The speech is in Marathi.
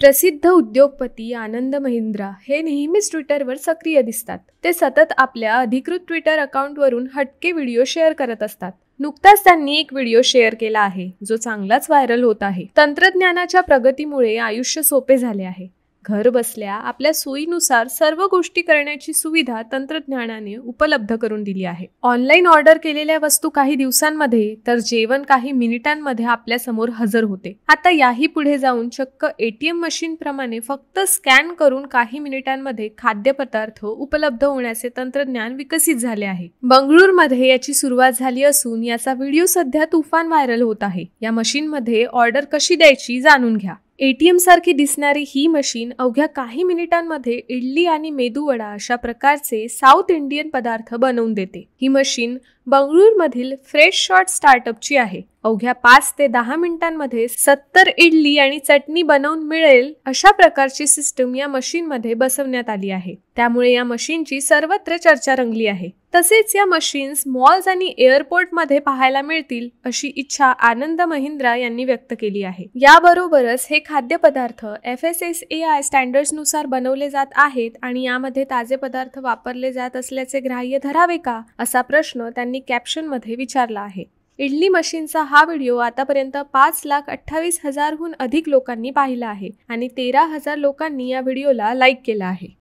प्रसिद्ध उद्योगपती आनंद महिंद्रा हे नेहमीच ट्विटरवर सक्रिय दिसतात ते सतत आपल्या अधिकृत ट्विटर अकाउंटवरून हटके व्हिडिओ शेअर करत असतात नुकताच त्यांनी एक व्हिडिओ शेअर केला आहे जो चांगलाच व्हायरल होत आहे तंत्रज्ञानाच्या प्रगतीमुळे आयुष्य सोपे झाले आहे घरबसल्या आपल्या सोयीनुसार सर्व गोष्टी करण्याची सुविधा तंत्रज्ञानाने उपलब्ध करून दिली आहे ऑनलाईन ऑर्डर केलेल्या वस्तू काही दिवसांमध्ये तर जेवण काही मिनिटांमध्ये आपल्या समोर हजर होते आता याही पुढे जाऊन चक्क एटीएम मशीन प्रमाणे फक्त स्कॅन करून काही मिनिटांमध्ये खाद्यपदार्थ उपलब्ध होण्याचे तंत्रज्ञान विकसित झाले आहे बंगळूरमध्ये याची सुरुवात झाली असून याचा व्हिडिओ सध्या तुफान व्हायरल होत आहे या मशीनमध्ये ऑर्डर कशी द्यायची जाणून घ्या ए टी एमसारखी दिसणारी ही मशीन अवघ्या काही मिनिटांमध्ये इडली आणि मेदूवडा अशा प्रकारचे साऊथ इंडियन पदार्थ बनवून देते ही मशीन बंगळूरमधील फ्रेश शॉट स्टार्टअपची आहे अवघ्या पाच ते दहा मिनिटांमध्ये सत्तर इडली आणि चटणी बनवून मिळेल अशा प्रकारची सिस्टम या मशीनमध्ये बसवण्यात आली आहे त्यामुळे या मशीनची सर्वत्र चर्चा रंगली आहे तसेच या मशीन्स मॉल्स आणि एअरपोर्टमध्ये पाहायला मिळतील अशी इच्छा आनंद महिंद्रा यांनी व्यक्त केली आहे याबरोबरच हे खाद्यपदार्थ F S S A I स्टँडर्डनुसार बनवले जात आहेत आणि यामध्ये ताजे पदार्थ वापरले जात असल्याचे ग्राह्य धरावे का असा प्रश्न त्यांनी कॅप्शनमध्ये विचारला आहे इडली मशीनचा हा व्हिडिओ आतापर्यंत पाच लाख अठ्ठावीस हजारहून अधिक लोकांनी पाहिला आहे आणि तेरा हजार लोकांनी या व्हिडिओला लाईक केला आहे